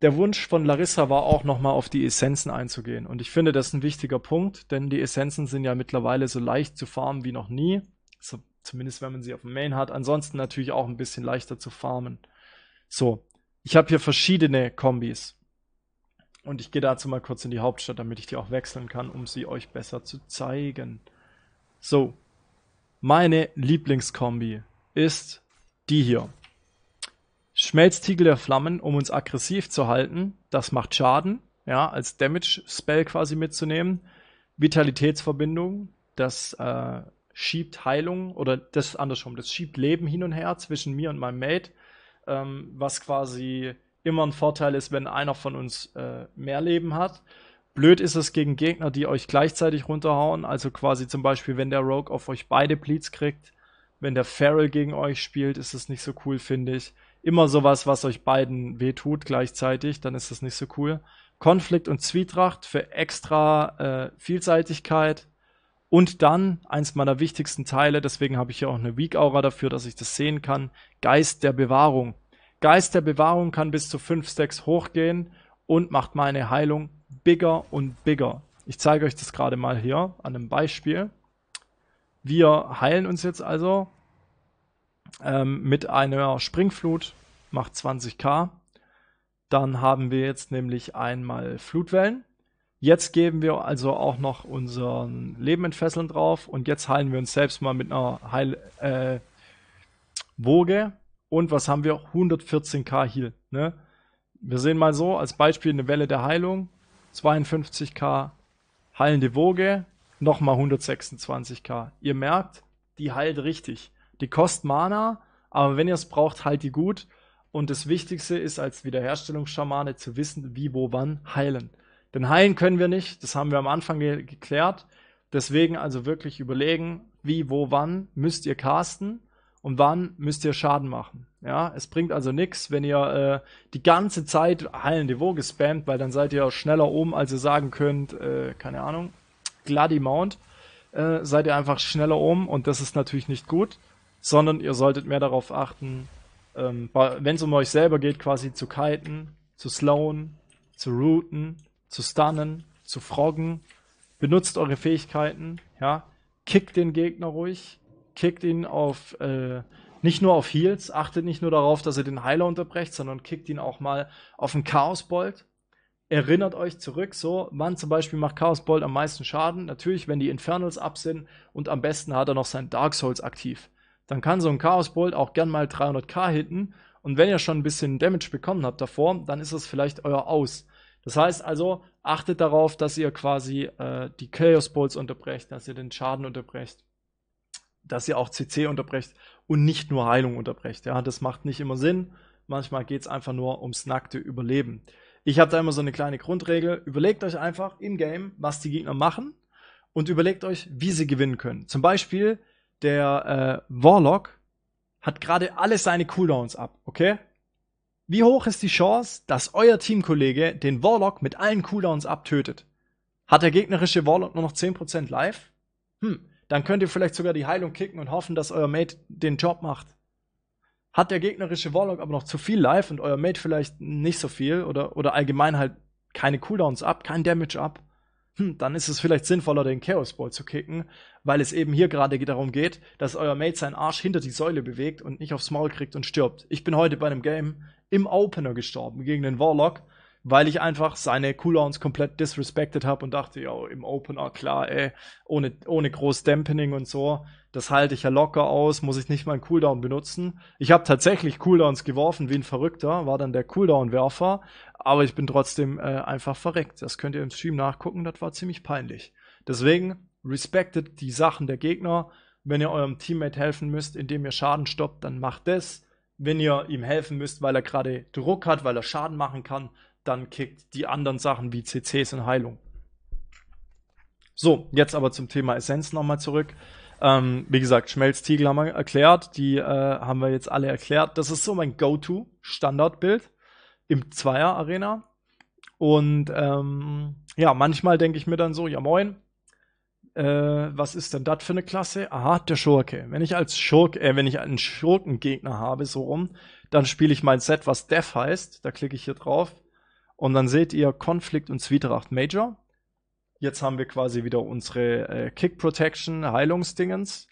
Der Wunsch von Larissa war auch nochmal auf die Essenzen einzugehen. Und ich finde, das ist ein wichtiger Punkt, denn die Essenzen sind ja mittlerweile so leicht zu farmen wie noch nie. So Zumindest wenn man sie auf dem Main hat. Ansonsten natürlich auch ein bisschen leichter zu farmen. So, ich habe hier verschiedene Kombis. Und ich gehe dazu mal kurz in die Hauptstadt, damit ich die auch wechseln kann, um sie euch besser zu zeigen. So, meine Lieblingskombi ist die hier. Schmelztiegel der Flammen, um uns aggressiv zu halten. Das macht Schaden, ja, als Damage-Spell quasi mitzunehmen. Vitalitätsverbindung, das äh, schiebt Heilung oder das ist andersrum, das schiebt Leben hin und her zwischen mir und meinem Mate, ähm, was quasi immer ein Vorteil ist, wenn einer von uns äh, mehr Leben hat. Blöd ist es gegen Gegner, die euch gleichzeitig runterhauen, also quasi zum Beispiel, wenn der Rogue auf euch beide Bleeds kriegt, wenn der Feral gegen euch spielt, ist das nicht so cool, finde ich. Immer sowas, was euch beiden wehtut gleichzeitig, dann ist das nicht so cool. Konflikt und Zwietracht für extra äh, Vielseitigkeit und dann, eins meiner wichtigsten Teile, deswegen habe ich hier auch eine Weak-Aura dafür, dass ich das sehen kann, Geist der Bewahrung. Geist der Bewahrung kann bis zu 5 Stacks hochgehen und macht meine Heilung bigger und bigger. Ich zeige euch das gerade mal hier an einem Beispiel. Wir heilen uns jetzt also ähm, mit einer Springflut, macht 20k. Dann haben wir jetzt nämlich einmal Flutwellen. Jetzt geben wir also auch noch unseren Leben entfesseln drauf und jetzt heilen wir uns selbst mal mit einer Heil äh, Woge. Und was haben wir? 114k Heal. Ne? Wir sehen mal so als Beispiel eine Welle der Heilung. 52k heilende Woge, nochmal 126k. Ihr merkt, die heilt richtig. Die kostet Mana, aber wenn ihr es braucht, heilt die gut. Und das Wichtigste ist als Wiederherstellungsschamane zu wissen, wie, wo, wann heilen. Denn heilen können wir nicht, das haben wir am Anfang ge geklärt. Deswegen also wirklich überlegen, wie, wo, wann müsst ihr casten und wann müsst ihr Schaden machen. Ja, es bringt also nichts, wenn ihr äh, die ganze Zeit heilen Niveau gespammt, weil dann seid ihr schneller oben, als ihr sagen könnt, äh, keine Ahnung, Gladi Mount, äh, seid ihr einfach schneller oben und das ist natürlich nicht gut, sondern ihr solltet mehr darauf achten, ähm, wenn es um euch selber geht, quasi zu kiten, zu slowen, zu routen zu stunnen, zu froggen. Benutzt eure Fähigkeiten, ja. Kickt den Gegner ruhig, kickt ihn auf, äh, nicht nur auf Heals, achtet nicht nur darauf, dass ihr den Heiler unterbrecht, sondern kickt ihn auch mal auf den Chaosbolt. Erinnert euch zurück, so, wann zum Beispiel macht Chaosbolt am meisten Schaden? Natürlich, wenn die Infernals ab sind und am besten hat er noch sein Dark Souls aktiv. Dann kann so ein Chaosbolt auch gern mal 300k hitten und wenn ihr schon ein bisschen Damage bekommen habt davor, dann ist das vielleicht euer Aus. Das heißt also, achtet darauf, dass ihr quasi äh, die Chaos Balls unterbrecht, dass ihr den Schaden unterbrecht, dass ihr auch CC unterbrecht und nicht nur Heilung unterbrecht. Ja, das macht nicht immer Sinn. Manchmal geht es einfach nur ums nackte Überleben. Ich habe da immer so eine kleine Grundregel. Überlegt euch einfach im Game, was die Gegner machen und überlegt euch, wie sie gewinnen können. Zum Beispiel der äh, Warlock hat gerade alle seine Cooldowns ab, okay? Wie hoch ist die Chance, dass euer Teamkollege den Warlock mit allen Cooldowns abtötet? Hat der gegnerische Warlock nur noch 10% live? Hm, dann könnt ihr vielleicht sogar die Heilung kicken und hoffen, dass euer Mate den Job macht. Hat der gegnerische Warlock aber noch zu viel live und euer Mate vielleicht nicht so viel oder, oder allgemein halt keine Cooldowns ab, kein Damage ab, hm, dann ist es vielleicht sinnvoller, den Chaos Ball zu kicken, weil es eben hier gerade darum geht, dass euer Mate seinen Arsch hinter die Säule bewegt und nicht aufs Maul kriegt und stirbt. Ich bin heute bei einem Game, im Opener gestorben gegen den Warlock, weil ich einfach seine Cooldowns komplett disrespected habe und dachte, ja, im Opener, klar, ey, ohne, ohne groß Dampening und so, das halte ich ja locker aus, muss ich nicht meinen Cooldown benutzen. Ich habe tatsächlich Cooldowns geworfen wie ein Verrückter, war dann der Cooldown-Werfer, aber ich bin trotzdem äh, einfach verreckt. Das könnt ihr im Stream nachgucken, das war ziemlich peinlich. Deswegen, respectet die Sachen der Gegner. Wenn ihr eurem Teammate helfen müsst, indem ihr Schaden stoppt, dann macht das. Wenn ihr ihm helfen müsst, weil er gerade Druck hat, weil er Schaden machen kann, dann kickt die anderen Sachen wie CCs und Heilung. So, jetzt aber zum Thema Essenz nochmal zurück. Ähm, wie gesagt, Schmelztiegel haben wir erklärt, die äh, haben wir jetzt alle erklärt. Das ist so mein Go-To-Standardbild im Zweier-Arena. Und ähm, ja, manchmal denke ich mir dann so, ja moin, äh, was ist denn das für eine Klasse? Aha, der Schurke. Wenn ich als Schurke, äh, wenn ich einen Schurkengegner habe, so rum, dann spiele ich mein Set, was Death heißt. Da klicke ich hier drauf. Und dann seht ihr Konflikt und Zwietracht Major. Jetzt haben wir quasi wieder unsere äh, Kick Protection Heilungsdingens.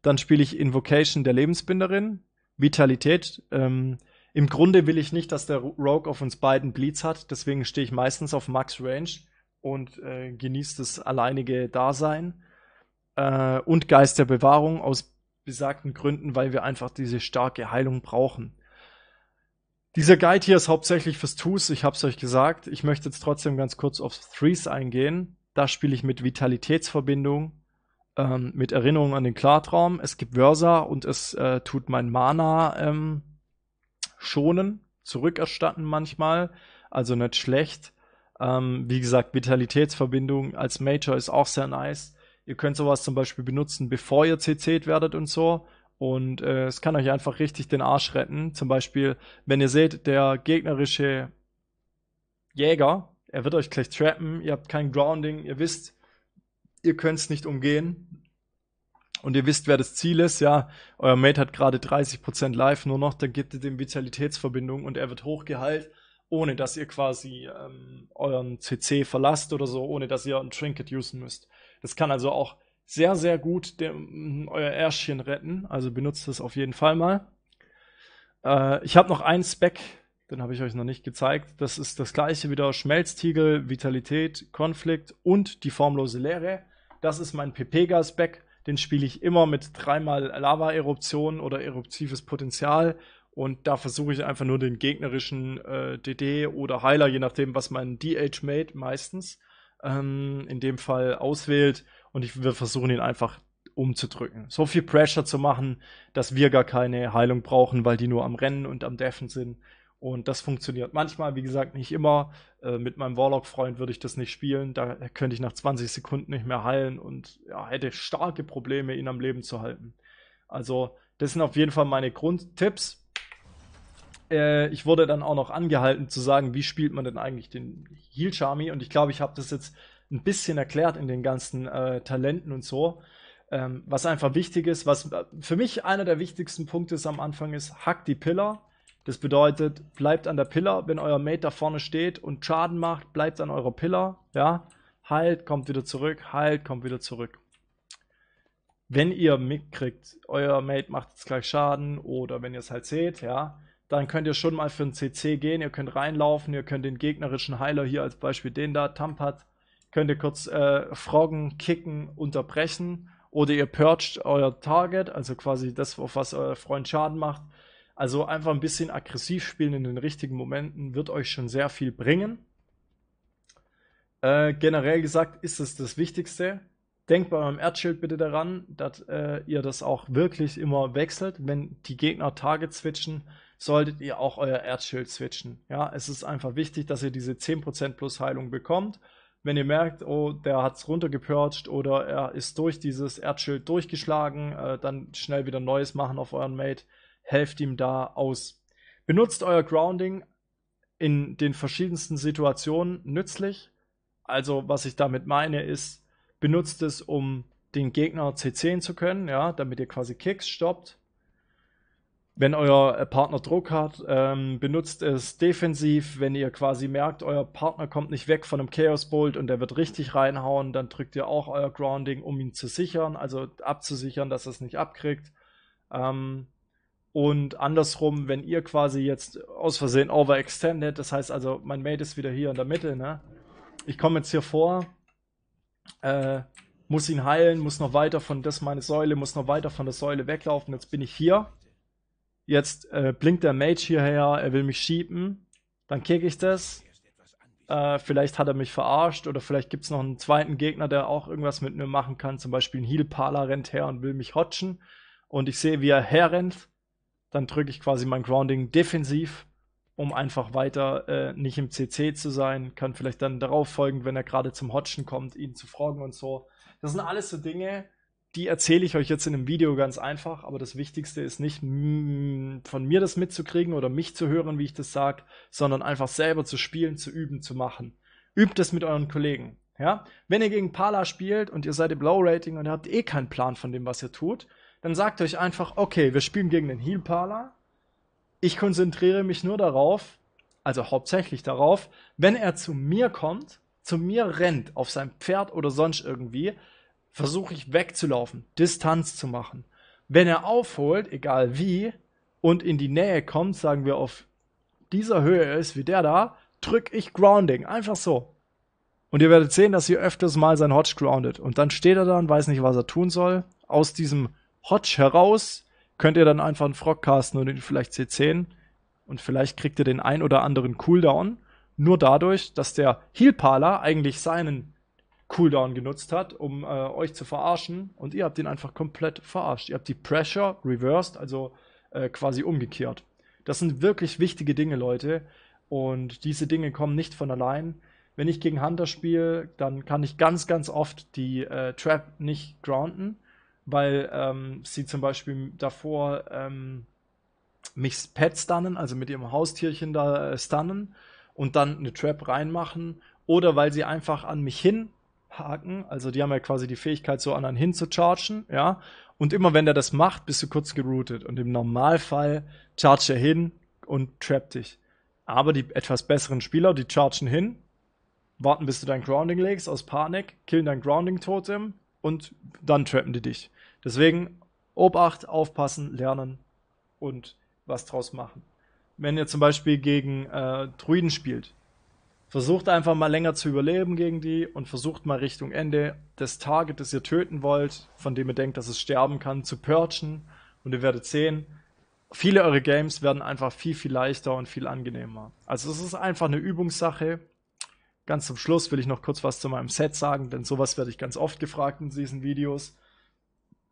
Dann spiele ich Invocation der Lebensbinderin. Vitalität. Ähm, Im Grunde will ich nicht, dass der Rogue auf uns beiden Bleeds hat. Deswegen stehe ich meistens auf Max Range und äh, genießt das alleinige Dasein äh, und Geist der Bewahrung aus besagten Gründen, weil wir einfach diese starke Heilung brauchen. Dieser Guide hier ist hauptsächlich fürs Twos, ich habe es euch gesagt. Ich möchte jetzt trotzdem ganz kurz auf Threes eingehen. Da spiele ich mit Vitalitätsverbindung, ähm, mit Erinnerung an den Klartraum. Es gibt Versa und es äh, tut mein Mana ähm, schonen, zurückerstatten manchmal. Also nicht schlecht. Ähm, wie gesagt, Vitalitätsverbindung als Major ist auch sehr nice. Ihr könnt sowas zum Beispiel benutzen, bevor ihr CC't werdet und so. Und äh, es kann euch einfach richtig den Arsch retten. Zum Beispiel, wenn ihr seht, der gegnerische Jäger, er wird euch gleich trappen, ihr habt kein Grounding, ihr wisst, ihr könnt es nicht umgehen. Und ihr wisst, wer das Ziel ist, ja. Euer Mate hat gerade 30% Live nur noch, dann gebt ihr dem Vitalitätsverbindung und er wird hochgeheilt ohne dass ihr quasi ähm, euren CC verlasst oder so, ohne dass ihr ein Trinket usen müsst. Das kann also auch sehr, sehr gut dem, euer Ärschchen retten. Also benutzt es auf jeden Fall mal. Äh, ich habe noch einen Spec, den habe ich euch noch nicht gezeigt. Das ist das gleiche wieder: Schmelztiegel, Vitalität, Konflikt und die formlose Leere. Das ist mein Pepega-Spec. Den spiele ich immer mit dreimal Lava-Eruption oder eruptives Potenzial und da versuche ich einfach nur den gegnerischen äh, DD oder Heiler, je nachdem, was mein DH-Mate meistens ähm, in dem Fall auswählt. Und ich, wir versuchen ihn einfach umzudrücken. So viel Pressure zu machen, dass wir gar keine Heilung brauchen, weil die nur am Rennen und am Deffen sind. Und das funktioniert manchmal, wie gesagt, nicht immer. Äh, mit meinem Warlock-Freund würde ich das nicht spielen. Da könnte ich nach 20 Sekunden nicht mehr heilen und ja, hätte starke Probleme, ihn am Leben zu halten. Also, das sind auf jeden Fall meine Grundtipps äh, ich wurde dann auch noch angehalten zu sagen, wie spielt man denn eigentlich den Heal Charmy? Und ich glaube, ich habe das jetzt ein bisschen erklärt in den ganzen äh, Talenten und so. Ähm, was einfach wichtig ist, was äh, für mich einer der wichtigsten Punkte ist am Anfang ist, hackt die Pillar. Das bedeutet, bleibt an der Pillar, wenn euer Mate da vorne steht und Schaden macht, bleibt an eurer Pillar, ja. halt, kommt wieder zurück, heilt, kommt wieder zurück. Wenn ihr mitkriegt, euer Mate macht jetzt gleich Schaden oder wenn ihr es halt seht, ja, dann könnt ihr schon mal für einen CC gehen. Ihr könnt reinlaufen, ihr könnt den gegnerischen Heiler hier als Beispiel den da, Tampat, könnt ihr kurz äh, froggen, kicken, unterbrechen. Oder ihr purgt euer Target, also quasi das, auf was euer Freund Schaden macht. Also einfach ein bisschen aggressiv spielen in den richtigen Momenten wird euch schon sehr viel bringen. Äh, generell gesagt ist es das Wichtigste. Denkt bei eurem Erdschild bitte daran, dass äh, ihr das auch wirklich immer wechselt, wenn die Gegner Target switchen solltet ihr auch euer Erzschild switchen. Ja, es ist einfach wichtig, dass ihr diese 10% plus Heilung bekommt. Wenn ihr merkt, oh, der hat es runtergepurcht oder er ist durch dieses Erdschild durchgeschlagen, äh, dann schnell wieder Neues machen auf euren Mate. Helft ihm da aus. Benutzt euer Grounding in den verschiedensten Situationen nützlich. Also, was ich damit meine, ist, benutzt es, um den Gegner CC zu können, ja, damit ihr quasi Kicks stoppt. Wenn euer äh, Partner Druck hat, ähm, benutzt es defensiv. Wenn ihr quasi merkt, euer Partner kommt nicht weg von einem Chaos Bolt und der wird richtig reinhauen, dann drückt ihr auch euer Grounding, um ihn zu sichern, also abzusichern, dass er es nicht abkriegt. Ähm, und andersrum, wenn ihr quasi jetzt aus Versehen overextended, das heißt also, mein Mate ist wieder hier in der Mitte, ne? Ich komme jetzt hier vor, äh, muss ihn heilen, muss noch weiter von das meine Säule, muss noch weiter von der Säule weglaufen, jetzt bin ich hier Jetzt äh, blinkt der Mage hierher, er will mich schieben. Dann kicke ich das. Äh, vielleicht hat er mich verarscht oder vielleicht gibt es noch einen zweiten Gegner, der auch irgendwas mit mir machen kann. Zum Beispiel ein heal parler rennt her und will mich hotchen. Und ich sehe, wie er herrennt. Dann drücke ich quasi mein Grounding defensiv, um einfach weiter äh, nicht im CC zu sein. Kann vielleicht dann darauf folgen, wenn er gerade zum Hotchen kommt, ihn zu fragen und so. Das sind alles so Dinge, die erzähle ich euch jetzt in einem Video ganz einfach, aber das Wichtigste ist nicht von mir das mitzukriegen oder mich zu hören, wie ich das sage, sondern einfach selber zu spielen, zu üben, zu machen. Übt es mit euren Kollegen. Ja? Wenn ihr gegen Pala spielt und ihr seid im Low-Rating und ihr habt eh keinen Plan von dem, was ihr tut, dann sagt euch einfach, okay, wir spielen gegen den Heal-Pala. Ich konzentriere mich nur darauf, also hauptsächlich darauf, wenn er zu mir kommt, zu mir rennt, auf sein Pferd oder sonst irgendwie, versuche ich wegzulaufen, Distanz zu machen. Wenn er aufholt, egal wie, und in die Nähe kommt, sagen wir auf dieser Höhe ist wie der da, drücke ich Grounding. Einfach so. Und ihr werdet sehen, dass ihr öfters mal sein Hodge groundet. Und dann steht er da und weiß nicht, was er tun soll. Aus diesem Hodge heraus könnt ihr dann einfach einen Frog casten und ihn vielleicht C10. Und vielleicht kriegt ihr den ein oder anderen Cooldown. Nur dadurch, dass der Heal-Parler eigentlich seinen Cooldown genutzt hat, um äh, euch zu verarschen. Und ihr habt ihn einfach komplett verarscht. Ihr habt die Pressure reversed, also äh, quasi umgekehrt. Das sind wirklich wichtige Dinge, Leute. Und diese Dinge kommen nicht von allein. Wenn ich gegen Hunter spiele, dann kann ich ganz, ganz oft die äh, Trap nicht grounden, weil ähm, sie zum Beispiel davor ähm, mich pet stunnen, also mit ihrem Haustierchen da äh, stunnen und dann eine Trap reinmachen oder weil sie einfach an mich hin Haken. Also die haben ja quasi die Fähigkeit, so anderen hinzuchargen, ja. Und immer wenn der das macht, bist du kurz geroutet. Und im Normalfall charge er hin und trap dich. Aber die etwas besseren Spieler, die chargen hin, warten, bis du dein Grounding legst aus Panik, killen dein Grounding-Totem und dann trappen die dich. Deswegen Obacht, aufpassen, lernen und was draus machen. Wenn ihr zum Beispiel gegen äh, Druiden spielt, Versucht einfach mal länger zu überleben gegen die und versucht mal Richtung Ende das Target, das ihr töten wollt, von dem ihr denkt, dass es sterben kann, zu purchen. Und ihr werdet sehen, viele eure Games werden einfach viel, viel leichter und viel angenehmer. Also es ist einfach eine Übungssache. Ganz zum Schluss will ich noch kurz was zu meinem Set sagen, denn sowas werde ich ganz oft gefragt in diesen Videos.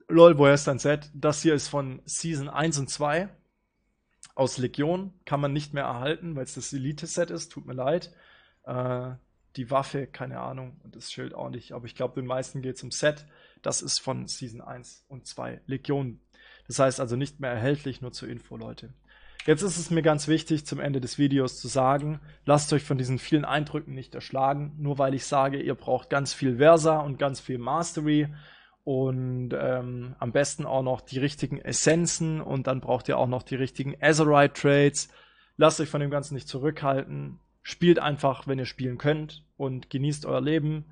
Lol, woher ist dein Set? Das hier ist von Season 1 und 2 aus Legion. Kann man nicht mehr erhalten, weil es das Elite-Set ist. Tut mir leid äh, die Waffe, keine Ahnung, und das Schild auch nicht. Aber ich glaube, den meisten geht es um Set. Das ist von Season 1 und 2 Legionen. Das heißt also nicht mehr erhältlich, nur zur Info, Leute. Jetzt ist es mir ganz wichtig, zum Ende des Videos zu sagen, lasst euch von diesen vielen Eindrücken nicht erschlagen, nur weil ich sage, ihr braucht ganz viel Versa und ganz viel Mastery und ähm, am besten auch noch die richtigen Essenzen und dann braucht ihr auch noch die richtigen Azerite Trades. Lasst euch von dem Ganzen nicht zurückhalten. Spielt einfach, wenn ihr spielen könnt und genießt euer Leben.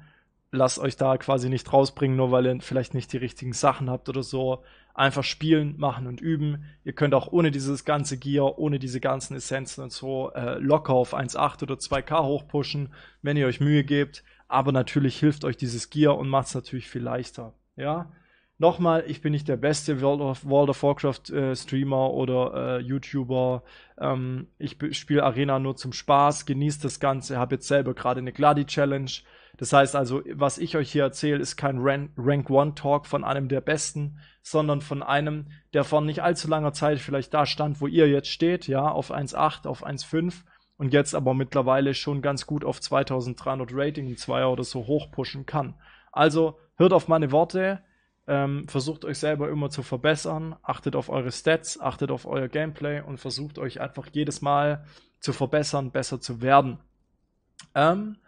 Lasst euch da quasi nicht rausbringen, nur weil ihr vielleicht nicht die richtigen Sachen habt oder so. Einfach spielen, machen und üben. Ihr könnt auch ohne dieses ganze Gear, ohne diese ganzen Essenzen und so äh, locker auf 1.8 oder 2K hochpushen, wenn ihr euch Mühe gebt. Aber natürlich hilft euch dieses Gear und macht es natürlich viel leichter. Ja, nochmal, ich bin nicht der beste World of, World of Warcraft äh, Streamer oder äh, YouTuber. Ähm, ich spiele Arena nur zum Spaß, genieße das Ganze, habe jetzt selber gerade eine Gladi Challenge. Das heißt also, was ich euch hier erzähle, ist kein Ran Rank One Talk von einem der Besten, sondern von einem, der vor nicht allzu langer Zeit vielleicht da stand, wo ihr jetzt steht, ja, auf 1.8, auf 1.5 und jetzt aber mittlerweile schon ganz gut auf 2300 Rating im Zweier oder so hochpushen kann. Also hört auf meine Worte, ähm, versucht euch selber immer zu verbessern, achtet auf eure Stats, achtet auf euer Gameplay und versucht euch einfach jedes Mal zu verbessern, besser zu werden. Ähm,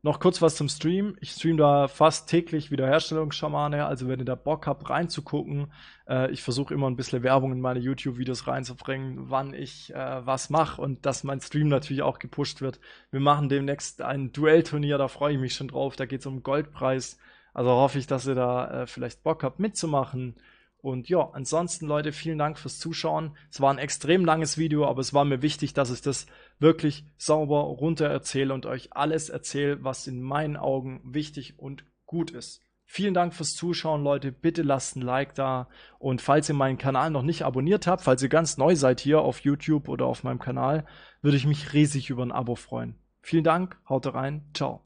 noch kurz was zum Stream. Ich stream da fast täglich Wiederherstellungsschamane, also wenn ihr da Bock habt, reinzugucken. Äh, ich versuche immer ein bisschen Werbung in meine YouTube-Videos reinzubringen, wann ich äh, was mache und dass mein Stream natürlich auch gepusht wird. Wir machen demnächst ein Duellturnier, da freue ich mich schon drauf. Da geht es um Goldpreis. Also hoffe ich, dass ihr da äh, vielleicht Bock habt mitzumachen. Und ja, ansonsten Leute, vielen Dank fürs Zuschauen. Es war ein extrem langes Video, aber es war mir wichtig, dass ich das wirklich sauber runter erzähle und euch alles erzähle, was in meinen Augen wichtig und gut ist. Vielen Dank fürs Zuschauen, Leute. Bitte lasst ein Like da. Und falls ihr meinen Kanal noch nicht abonniert habt, falls ihr ganz neu seid hier auf YouTube oder auf meinem Kanal, würde ich mich riesig über ein Abo freuen. Vielen Dank, haut rein, ciao.